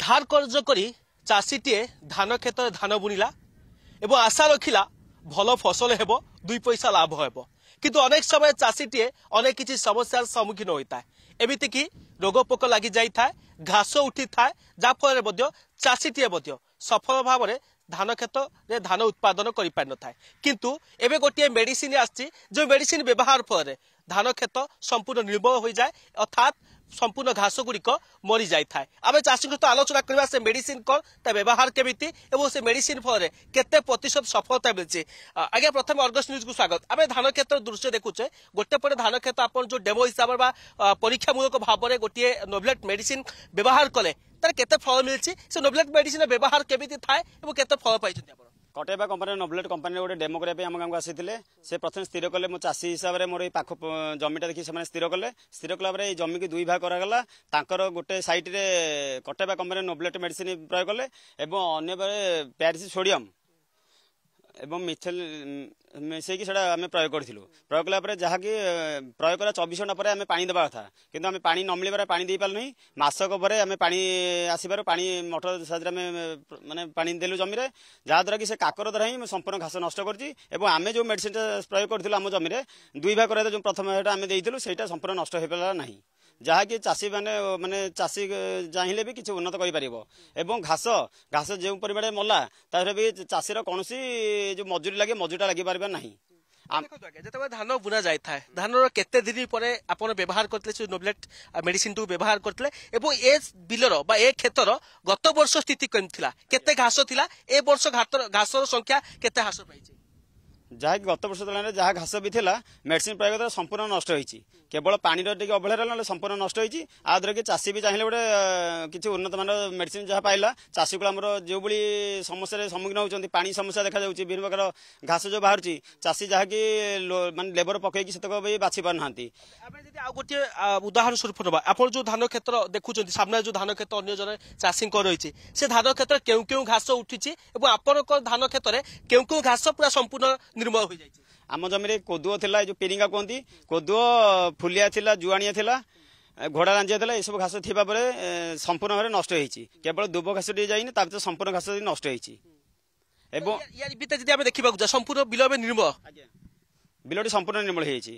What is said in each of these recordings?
ধার কর্য କରି ଚାଷୀଟିଏ ଧାନ କ୍ଷେତରେ ଧାନ ବୁଣିଲା ଏବଂ ଆଶା ରଖିଲା ଭଲ ଫସଲ ହେବ ଦୁଇ ପଇସା ଲାଭ ହେବ କିନ୍ତୁ ଅନେକ ସମୟ ଚାଷୀଟିଏ ଅନେକ କିଛି ସମସ୍ୟାର ସମ୍ମୁଖୀନ ହୋଇଥାଏ ଏମିତିକି ରୋଗ ପୋକ ଲାଗିଯାଇଥାଏ ଘାସ ଉଠିଥାଏ ଯାହାଫଳରେ ମଧ୍ୟ ଚାଷୀଟିଏ ମଧ୍ୟ ସଫଳ ଭାବରେ ଧାନ କ୍ଷେତରେ ଧାନ ଉତ୍ପାଦନ କରିପାରିନଥାଏ କିନ୍ତୁ ଏବେ ଗୋଟିଏ ମେଡିସିନ ଆସିଛି ଯେଉଁ ମେଡିସିନ ବ୍ୟବହାର ଫଳରେ ଧାନ କ୍ଷେତ ସମ୍ପୂର୍ଣ୍ଣ ନିର୍ମଳ ହୋଇଯାଏ ଅର୍ଥାତ୍ সম্পূর্ণ ঘাসগুড়িক মরি যাই থাকে আমি চাষী সহ আলোচনা করা সে মেডিসিন কম তা ব্যবহার কমিটি এবং সে মেডিসিন ফলে কেতে প্রতিশত সফলতা মিলছে আজ্ঞা প্রথমে অর্গস নিউজ কু স্বাগত আমি ধান ক্ষেত্র দৃশ্য দেখুছে গোটে পরে ধান ক্ষেত্র আপনার যে ডেমো হিসাব বা পরীক্ষামূলক ভাবে গোটিয়ে নোভলেট মেডিসিন ব্যবহার কলে তার কেতে ফল মিলছে সে নোভলেট মেডিসিন ব্যবহার কমিটি থাকে এবং কেতে ফল পাইছেন আপনার କଟେଇବା କମ୍ପାନୀ ନବଲେଟ୍ କମ୍ପାନୀରେ ଗୋଟେ ଡେମୋ କରିବା ପାଇଁ ଆମ ଗାଁକୁ ଆସିଥିଲେ ସେ ପ୍ରଥମେ ସ୍ଥିର କଲେ ମୋ ଚାଷୀ ହିସାବରେ ମୋର ଏଇ ପାଖ ଜମିଟା ଦେଖି ସେମାନେ ସ୍ଥିର କଲେ ସ୍ଥିର କଲା ପରେ ଏଇ ଜମିକି ଦୁଇ ଭାଗ କରାଗଲା ତାଙ୍କର ଗୋଟେ ସାଇଟ୍ରେ କଟେଇବା କମ୍ପାନୀ ନବଲେଟ୍ ମେଡ଼ିସିନ ପ୍ରୟୋଗ କଲେ ଏବଂ ଅନ୍ୟ ବେଳେ ପ୍ୟାରିସି ସୋଡ଼ିୟମ୍ এবং মিছেল মিশাইকি সেটা আমি প্রয়োগ করেছিলু প্রয়োগ কলা পরে যাকি প্রয়োগ কলা চব্বিশ ঘন্টা পরে আমি পানি দেওয়া কথা কিন্তু আমি পানি ন মিলবার পানি দিয়েপারু না মাসক পরে আমি পানি আসবার পানি মটর সাহায্যে আমি মানে পানি দেলু জমিরে যাদ্বারা কি সে কাকর দ্বারা হি সম্পূর্ণ ঘাস নষ্ট করছি এবং আমি যে মেডিসিনটা প্রয়োগ করেছিল আমার জমিরে দুই ভাগ করে যে প্রথমে সেটা আমি দিয়েছিল সেইটা সম্পূর্ণ নষ্ট হয়ে পারা না ଯାହାକି ଚାଷୀମାନେ ମାନେ ଚାଷୀ ଚାହିଁଲେ ବି କିଛି ଉନ୍ନତ କରିପାରିବ ଏବଂ ଘାସ ଘାସ ଯେଉଁ ପରିମାଣରେ ମଲା ତାହେଲେ ବି ଚାଷୀର କୌଣସି ଯେଉଁ ମଜୁରୀ ଲାଗେ ମଜୁରୀଟା ଲାଗିପାରିବ ନାହିଁ ଯେତେବେଳେ ଧାନ ବୁଣା ଯାଇଥାଏ ଧାନର କେତେ ଦିନ ପରେ ଆପଣ ବ୍ୟବହାର କରିଥିଲେ ସେ ନୋବ୍ଲେଟ୍ ମେଡିସିନଟିକୁ ବ୍ୟବହାର କରିଥିଲେ ଏବଂ ଏ ବିଲର ବା ଏ କ୍ଷେତର ଗତ ବର୍ଷ ସ୍ଥିତି କେମିତି ଥିଲା କେତେ ଘାସ ଥିଲା ଏ ବର୍ଷ ଘାସର ସଂଖ୍ୟା କେତେ ହ୍ରାସ ପାଇଛି ଯାହାକି ଗତ ବର୍ଷ ତୁଳନାରେ ଯାହା ଘାସ ବି ଥିଲା ମେଡ଼ିସିନ ପ୍ରୟୋଗ ଦ୍ୱାରା ସମ୍ପୂର୍ଣ୍ଣ ନଷ୍ଟ ହୋଇଛି କେବଳ ପାଣିର ଟିକେ ଅବହେଳା ରହିଲା ସମ୍ପୂର୍ଣ୍ଣ ନଷ୍ଟ ହୋଇଛି ଆ ଦ୍ୱାରା କି ଚାଷୀ ବି ଚାହିଁଲେ ଗୋଟେ କିଛି ଉନ୍ନତମାନର ମେଡ଼ିସିନ ଯାହା ପାଇଲା ଚାଷୀକୁ ଆମର ଯେଉଁଭଳି ସମସ୍ୟାରେ ସମ୍ମୁଖୀନ ହେଉଛନ୍ତି ପାଣି ସମସ୍ୟା ଦେଖାଯାଉଛି ବିଭିନ୍ନ ପ୍ରକାର ଘାସ ଯେଉଁ ବାହାରୁଛି ଚାଷୀ ଯାହାକି ମାନେ ଲେବର ପକେଇକି ସେତକ ବି ବାଛି ପାରୁନାହାନ୍ତି ଆମେ ଯଦି ଆଉ ଗୋଟିଏ ଉଦାହରଣ ସ୍ୱରୂପ ନେବା ଆପଣ ଯେଉଁ ଧାନ କ୍ଷେତ୍ର ଦେଖୁଛନ୍ତି ସାମ୍ନାରେ ଯେଉଁ ଧାନ କ୍ଷେତ୍ର ଅନ୍ୟ ଜଣେ ଚାଷୀଙ୍କ ରହିଛି ସେ ଧାନ କ୍ଷେତ୍ର କେଉଁ କେଉଁ ଘାସ ଉଠିଛି ଏବଂ ଆପଣଙ୍କ ଧାନ କ୍ଷେତ୍ରରେ କେଉଁ କେଉଁ ଘାସ ପୁରା ସମ୍ପୂର୍ଣ୍ଣ ନିର୍ମୂଳ ହୋଇଯାଇଛି ଆମ ଜମିରେ କୋଦୁଅ ଥିଲା ଏ ଯେଉଁ ପେରିଙ୍ଗା କୁହନ୍ତି କୋଦୁଅ ଫୁଲିଆ ଥିଲା ଜୁଆଣିଆ ଥିଲା ଘୋଡ଼ା ରାଞ୍ଜିଆ ଥିଲା ଏସବୁ ଘାସ ଥିବା ପରେ ସମ୍ପୂର୍ଣ୍ଣ ଭାବରେ ନଷ୍ଟ ହେଇଛି କେବଳ ଦୁବ ଘାସଟିଏ ଯାଇନି ତା ଭିତରେ ସମ୍ପୂର୍ଣ୍ଣ ଘାସ ନଷ୍ଟ ହେଇଛି ଏବଂ ଭିତରେ ଯଦି ଆମେ ଦେଖିବାକୁ ଯାଉ ସମ୍ପୂର୍ଣ୍ଣ ବିଲ ଏବେ ନିର୍ମୂଳ ବିଲଟି ସମ୍ପୂର୍ଣ୍ଣ ନିର୍ମୂଳ ହେଇଯାଇଛି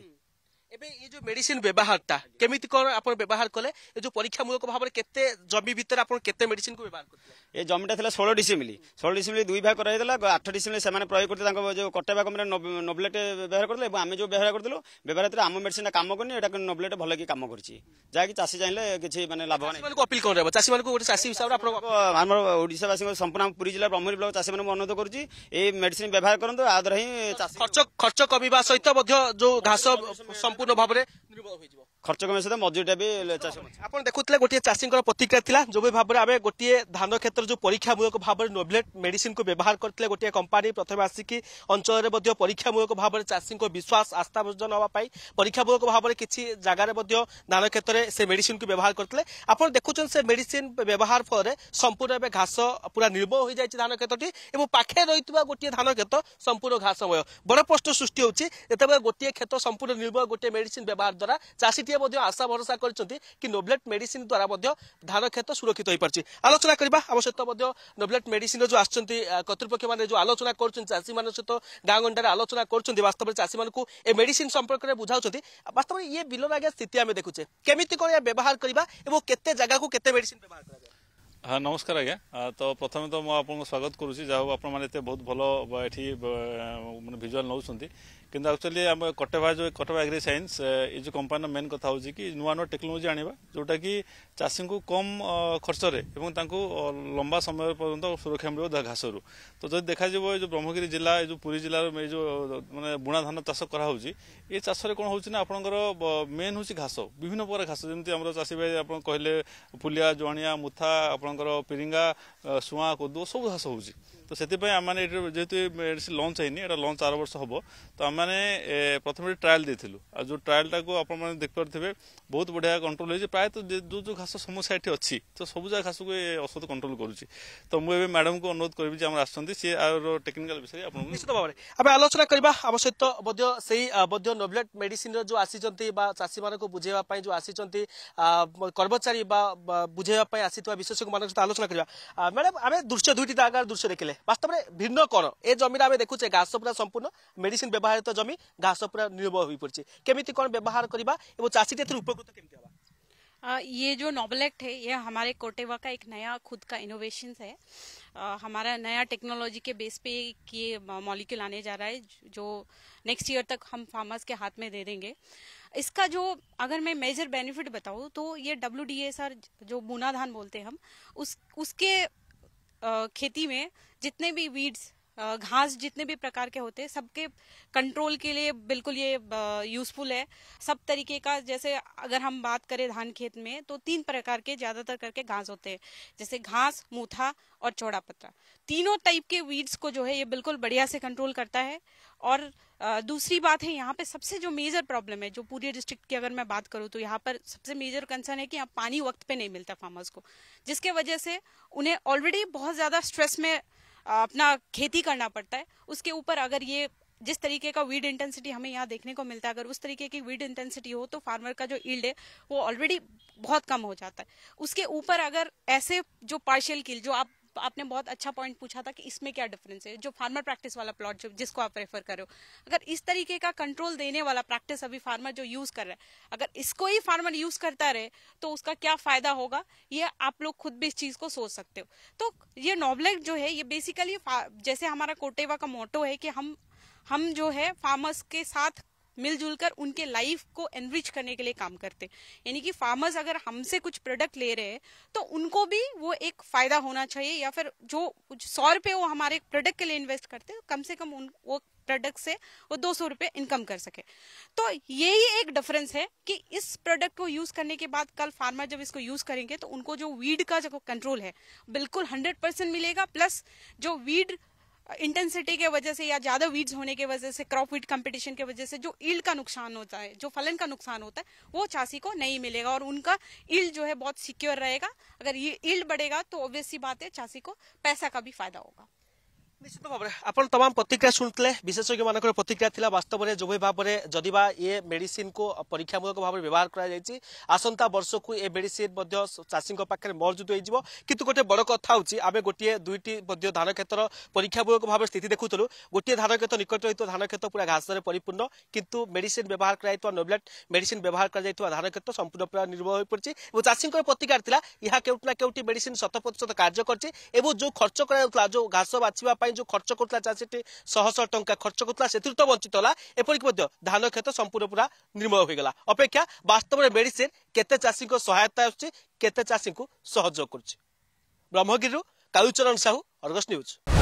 ଏବେ ଏ ଯୋଉ ମେଡିସିନ ବ୍ୟବହାରଟା କେମିତି କଣ ଆପଣ ବ୍ୟବହାର କଲେ ଏ ଯୋଉ ପରୀକ୍ଷାମୂଳକ ଭାବରେ କେତେ ଜମି ଭିତରେ ଆପଣ କେତେ ମେଡିସିନକୁ ବ୍ୟବହାର କରିଥିଲେ ଏ ଜମିଟା ଥିଲା ଷୋହଳ ଡିସିମିଲ ଷୋହଳ ଡିସିମିଲ ଦୁଇ ଭାଗ କରାଯାଇଥିଲା ଆଠ ଡିସିମିଲ ସେମାନେ ପ୍ରୟୋଗ କରିଥିଲେ ତାଙ୍କ ଯେଉଁ କଟେଇବା କମ୍ପାନୀ ନୋବଲେଟ୍ ବ୍ୟବହାର କରିଥିଲେ ଏବଂ ଆମେ ଯେଉଁ ବ୍ୟବହାର କରିଥିଲୁ ବ୍ୟବହାର ଭିତରେ ଆମ ମେଡିସିନଟା କାମ କରୁନି ଏଇଟା ନୋବଲେଟ୍ ଭଲ କି କାମ କରିଛି ଯାହାକି ଚାଷୀ ଚାହିଁଲେ କିଛି ମାନେ ଲାଭବାନ ଅପିଲ କ'ଣ ରହିବ ଚାଷୀମାନଙ୍କୁ ଗୋଟେ ଚାଷୀ ହିସାବରେ ଆପଣଙ୍କ ଆମର ଓଡ଼ିଶାବାସୀଙ୍କ ସମ୍ପୂର୍ଣ୍ଣ ପୁରୀ ଜିଲ୍ଲା ବ୍ରହ୍ମପୁରୀ ବ୍ଲକ ଚାଷୀମାନଙ୍କୁ ଅନୁରୋଧ କରୁଛି ଏଇ ମେଡିସିନ ବ୍ୟବହାର କରନ୍ତୁ ଆ ଦ୍ୱାରା ହିଁ ଖର୍ଚ୍ଚ ଖର୍ଚ୍ଚ କମିବା ସହିତ ମଧ୍ୟ ଯେଉଁ ଘାସ ସମ୍ପୂର୍ଣ୍ଣ ଭାବରେ ଖର୍ଚ୍ଚ କମିବା ସହିତ ମଜୁରିଟା ବି ଆପଣ ଦେଖୁଥିଲେ ଗୋଟିଏ ଚାଷୀଙ୍କର ପ୍ରତିକ୍ରିୟା ଥିଲା ଯେଉଁଭଳି ଭାବରେ ଆମେ ଗୋଟିଏ ଧାନ କ୍ଷେତ୍ର ଭାରତର ଯେଉଁ ପରୀକ୍ଷାମୂଳକ ଭାବରେ ନୋଭ୍ଲେଟ୍ ମେଡିସିନ୍କୁ ବ୍ୟବହାର କରିଥିଲେ ଗୋଟିଏ କମ୍ପାନୀ ପ୍ରଥମେ ଆସିକି ଅଞ୍ଚଳରେ ମଧ୍ୟ ପରୀକ୍ଷାମୂଳକ ଭାବରେ ଚାଷୀଙ୍କ ବିଶ୍ୱାସ ଆସ୍ଥା ଅର୍ଜନ ହେବା ପାଇଁ ପରୀକ୍ଷାମୂଳକ ଭାବରେ କିଛି ଜାଗାରେ ମଧ୍ୟ ଧାନ କ୍ଷେତ୍ରରେ ସେ ମେଡିସିନ୍କୁ ବ୍ୟବହାର କରିଥିଲେ ଆପଣ ଦେଖୁଛନ୍ତି ସେ ମେଡିସିନ୍ ବ୍ୟବହାର ଫଳରେ ସମ୍ପୂର୍ଣ୍ଣ ଏବେ ଘାସ ପୁରା ନିର୍ମଳ ହୋଇଯାଇଛି ଧାନ କ୍ଷେତ୍ରଟି ଏବଂ ପାଖରେ ରହିଥିବା ଗୋଟିଏ ଧାନ କ୍ଷେତ୍ର ସମ୍ପୂର୍ଣ୍ଣ ଘାସମୟ ବଡ଼ ପ୍ରଶ୍ନ ସୃଷ୍ଟି ହେଉଛି ଯେତେବେଳେ ଗୋଟିଏ କ୍ଷେତ୍ର ସମ୍ପୂର୍ଣ୍ଣ ନିର୍ମଳ ଗୋଟିଏ ମେଡିସିନ୍ ବ୍ୟବହାର ଦ୍ୱାରା ଚାଷୀଟିଏ ମଧ୍ୟ ଆଶା ଭରସା କରିଛନ୍ତି କି ନୋଭଲେଟ୍ ମେଡିସିନ୍ ଦ୍ୱାରା ମଧ୍ୟ ଧାନ କ୍ଷେତ୍ର ସୁରକ୍ଷିତ ହୋଇପାରିଛି ଆଲୋଚନା କରିବା ଆବଶ୍ୟକ ସହିତ ମଧ୍ୟ ନୋଭେଲେଟ୍ ମେଡିସିନ୍ର ଯେଉଁ ଆସୁଛନ୍ତି କର୍ତ୍ତୃପକ୍ଷମାନେ ଯେଉଁ ଆଲୋଚନା କରୁଛନ୍ତି ଚାଷୀମାନଙ୍କ ସହିତ ଗାଁ ଗଣ୍ଡାରେ ଆଲୋଚନା କରୁଛନ୍ତି ବାସ୍ତବରେ ଚାଷୀମାନଙ୍କୁ ଏ ମେଡିସିନ୍ ସମ୍ପର୍କରେ ବୁଝାଉଛନ୍ତି ବାସ୍ତବରେ ଇଏ ବିଲର ଆଜ୍ଞା ସ୍ଥିତି ଆମେ ଦେଖୁଛେ କେମିତି କ'ଣ ଏହା ବ୍ୟବହାର କରିବା ଏବଂ କେତେ ଜାଗାକୁ କେତେ ମେଡିସିନ୍ ବ୍ୟବହାର କରିବା হ্যাঁ নমস্কার আজ্ঞা তো প্রথমে তো মু আপনার স্বাগত করুছি যা হোক আপনার এত বহুত ভালো এটি মানে ভিজুয়াল নেওছেন কিন্তু আকচুয়ালি আমি কটেভা যে কটেভা এগ্রি সাইন্স এই যে কোম্পানির মেন কথা হচ্ছে কি নূয়া নূয়া টেকনোলোজি আনবা যেটা কি চাষী কম খরচরে এবং তাঁকু লম্বা সময় পর্যন্ত সুরক্ষা মিলব ঘাসর তো যদি দেখা যাব এই যে ব্রহ্মগিরি জেলা এই যে পুরী জেলার এই যে মানে বুণা ধান চাষ করা হচ্ছে এই চাষে কোণ হচ্ছে না আপনার মেন হচ্ছে ঘাস বিভিন্ন প্রকার ঘাস যেমন আমার চাষী ভাই আপনার কহিলেন ফুলিয়া জোয়ানিয়া মুথা আপনার ଆପଣଙ୍କର ପିରିଙ୍ଗା ଶୁଆ କୋଦୁଅ ସବୁ ଘାସ ହେଉଛି তো ସେଥିପାଇଁ ଆମମାନେ ଏଠି ଯେହେତୁ ଲଞ୍ଚ ହେଇନି ଏଇଟା ଲଞ୍ଚ ଆର ବର୍ଷ ହେବ ତ ଆମମାନେ ପ୍ରଥମେ ଏଠି ଟ୍ରାଏଲ୍ ଦେଇଥିଲୁ ଆଉ ଯେଉଁ ଟ୍ରାଏଲ୍ଟାକୁ ଆପଣମାନେ ଦେଖିପାରୁଥିବେ ବହୁତ ବଢ଼ିଆ କଣ୍ଟ୍ରୋଲ ହେଇଛି ପ୍ରାୟତଃ ଯେଉଁ ଯେଉଁ ଘାସ ସମସ୍ୟା ଏଠି ଅଛି ତ ସବୁଯାକ ଘାସକୁ ଏ ଔଷଧ କଣ୍ଟ୍ରୋଲ କରୁଛି ତ ମୁଁ ଏବେ ମ୍ୟାଡ଼ାମଙ୍କୁ ଅନୁରୋଧ କରିବି ଯେ ଆମର ଆସିଛନ୍ତି ସିଏ ଆର ଟେକ୍ନିକାଲ ବିଷୟରେ ଆପଣଙ୍କୁ ନିଶ୍ଚିତ ଭାବରେ ଆମେ ଆଲୋଚନା କରିବା ଆମ ସହିତ ମଧ୍ୟ ସେଇ ମଧ୍ୟ ନୋଭଲେଟ୍ ମେଡିସିନର ଯେଉଁ ଆସିଛନ୍ତି ବା ଚାଷୀମାନଙ୍କୁ ବୁଝେଇବା ପାଇଁ ଯେଉଁ ଆସିଛନ୍ତି କର୍ମଚାରୀ ବା ବୁଝେଇବା ପାଇଁ ଆସିଥିବା ବିଶେଷଜ୍ଞମାନଙ୍କ ସହିତ ଆଲୋଚନା କରିବା ମ୍ୟାଡ଼ାମ୍ ଆମେ ଦୃଶ୍ୟ ଦୁଇଟି ଜାଗାର ଦୃଶ୍ୟ ଦେଖିଲେ वास्तव में भिन्न कौन ए जमीन आम देखुचे घास पूरा संपूर्ण ব্যবহৃত व्यवहारित जमी घास पूरा निर्भर हो पड़े केमी कौन व्यवहार এবং चाषी के উপকৃত কেমিতি ये जो नोबल एक्ट है ये हमारे कोटेवा का एक नया खुद का इनोवेशन है हमारा नया टेक्नोलॉजी के बेस पे ये मॉलिक्यूल आने जा रहा है जो नेक्स्ट ईयर तक हम फार्मर्स के हाथ में दे देंगे इसका जो अगर मैं मेजर बेनिफिट बताऊं तो ये डब्ल्यू जो मूना धान बोलते हैं हम उस उसके खेती में जितने भी वीड्स घास जितने भी प्रकार के होते हैं सबके कंट्रोल के लिए बिल्कुल ये यूजफुल है सब तरीके का जैसे अगर हम बात करें धान खेत में तो तीन प्रकार के ज्यादातर करके घास होते हैं जैसे घास मूथा और चौड़ा पत्ता तीनों टाइप के वीड्स को जो है ये बिल्कुल बढ़िया से कंट्रोल करता है और दूसरी बात है यहाँ पे सबसे जो मेजर प्रॉब्लम है जो पूरे डिस्ट्रिक्ट की अगर मैं बात करूँ तो यहाँ पर सबसे मेजर कंसर्न है कि यहाँ पानी वक्त पे नहीं मिलता फार्मर्स को जिसके वजह से उन्हें ऑलरेडी बहुत ज्यादा स्ट्रेस में अपना खेती करना पड़ता है उसके ऊपर अगर ये जिस तरीके का वीड इंटेंसिटी हमें यहाँ देखने को मिलता है अगर उस तरीके की वीड इंटेंसिटी हो तो फार्मर का जो ईल्ड है वो ऑलरेडी बहुत कम हो जाता है उसके ऊपर अगर ऐसे जो पार्शियल किल जो आप आपने बहुत अच्छा पॉइंट पूछा था कि इसमें क्या डिफरेंस है जो फार्मर प्रैक्टिस वाला प्लॉट जो जिसको आप रेफर कर रहे हो अगर इस तरीके का कंट्रोल देने वाला प्रैक्टिस अभी फार्मर जो यूज कर रहा है अगर इसको ही फार्मर यूज करता रहे तो उसका क्या फायदा होगा ये आप लोग खुद भी इस चीज को सोच सकते हो तो ये नॉबलेट जो है ये बेसिकली जैसे हमारा कोटेवा का मोटो है कि हम हम जो है फार्मर्स के साथ मिलजुल कर उनके लाइफ को एनरिच करने के लिए काम करते यानी कि फार्मर्स अगर हमसे कुछ प्रोडक्ट ले रहे हैं तो उनको भी वो एक फायदा होना चाहिए या फिर जो कुछ सौ रुपये वो हमारे प्रोडक्ट के लिए इन्वेस्ट करते हैं कम से कम उन वो प्रोडक्ट से वो दो सौ रुपये इनकम कर सके तो यही एक डिफरेंस है कि इस प्रोडक्ट को यूज करने के बाद कल फार्मर जब इसको यूज करेंगे तो उनको जो वीड का जो कंट्रोल है बिल्कुल हंड्रेड परसेंट मिलेगा प्लस जो वीड इंटेंसिटी के वजह से या ज्यादा वीड्स होने के वजह से क्रॉप वीड कंपटीशन के वजह से जो ईल का नुकसान होता है जो फलन का नुकसान होता है वो चासी को नहीं मिलेगा और उनका ईल जो है बहुत सिक्योर रहेगा अगर ये ईल बढ़ेगा तो ऑब्वियसली बात है चासी को पैसा का भी फायदा होगा ନିଶ୍ଚିତ ଭାବରେ ଆପଣ ତମାମ ପ୍ରତିକ୍ରିୟା ଶୁଣିଥିଲେ ବିଶେଷଜ୍ଞମାନଙ୍କର ପ୍ରତିକ୍ରିୟା ଥିଲା ବାସ୍ତବରେ ଯେଭଳି ଭାବରେ ଯଦି ବା ଏ ମେଡିସିନ୍କୁ ପରୀକ୍ଷାମୂଳକ ଭାବରେ ବ୍ୟବହାର କରାଯାଇଛି ଆସନ୍ତା ବର୍ଷକୁ ଏ ମେଡିସିନ୍ ମଧ୍ୟ ଚାଷୀଙ୍କ ପାଖରେ ମହଜୁଦ ହୋଇଯିବ କିନ୍ତୁ ଗୋଟେ ବଡ଼ କଥା ହେଉଛି ଆମେ ଗୋଟିଏ ଦୁଇଟି ମଧ୍ୟ ଧାନ କ୍ଷେତର ପରୀକ୍ଷାମୂଳକ ଭାବେ ସ୍ଥିତି ଦେଖୁଥିଲୁ ଗୋଟିଏ ଧାନ କ୍ଷେତ ନିକଟରେ ହୋଇଥିବା ଧାନ କ୍ଷେତ ପୁରା ଘାସରେ ପରିପୂର୍ଣ୍ଣ କିନ୍ତୁ ମେଡିସିନ୍ ବ୍ୟବହାର କରାଯାଇଥିବା ନୋବ୍ଲେଟ୍ ମେଡିସିନ୍ ବ୍ୟବହାର କରାଯାଇଥିବା ଧାନ କ୍ଷେତ ସମ୍ପୂର୍ଣ୍ଣ ପୁରା ନିର୍ଭର ହୋଇପଡ଼ିଛି ଏବଂ ଚାଷୀଙ୍କର ପ୍ରତିକାର ଥିଲା ଏହା କେଉଁଠି ନା କେଉଁଠି ମେଡିସିନ୍ ଶତ ପ୍ରତିଶତ କାର୍ଯ୍ୟ କରିଛି ଏବଂ ଯେଉଁ ଖର୍ଚ୍ଚ କରାଯାଉଥିଲା ଯେଉଁ ଘାସ ବାଛିବା ପାଇଁ ଯେଉଁ ଖର୍ଚ୍ଚ କରୁଥିଲା ଚାଷୀଟି ଶହ ଶହ ଟଙ୍କା ଖର୍ଚ୍ଚ କରୁଥିଲା ସେଥିରୁ ତ ବଞ୍ଚିତ ହେଲା ଏପରିକି ମଧ୍ୟ ଧାନ କ୍ଷେତ ସମ୍ପୂର୍ଣ୍ଣ ପୁରା ନିର୍ମଳ ହୋଇଗଲା ଅପେକ୍ଷା ବାସ୍ତବରେ ମେଡିସିନ କେତେ ଚାଷୀଙ୍କ ସହାୟତା ଆସୁଛି କେତେ ଚାଷୀଙ୍କୁ ସହଯୋଗ କରୁଛି ବ୍ରହ୍ମଗିରିରୁ କାଳୁଚରଣ ସାହୁ ଅର୍ଗସ୍ ନ୍ୟୁଜ୍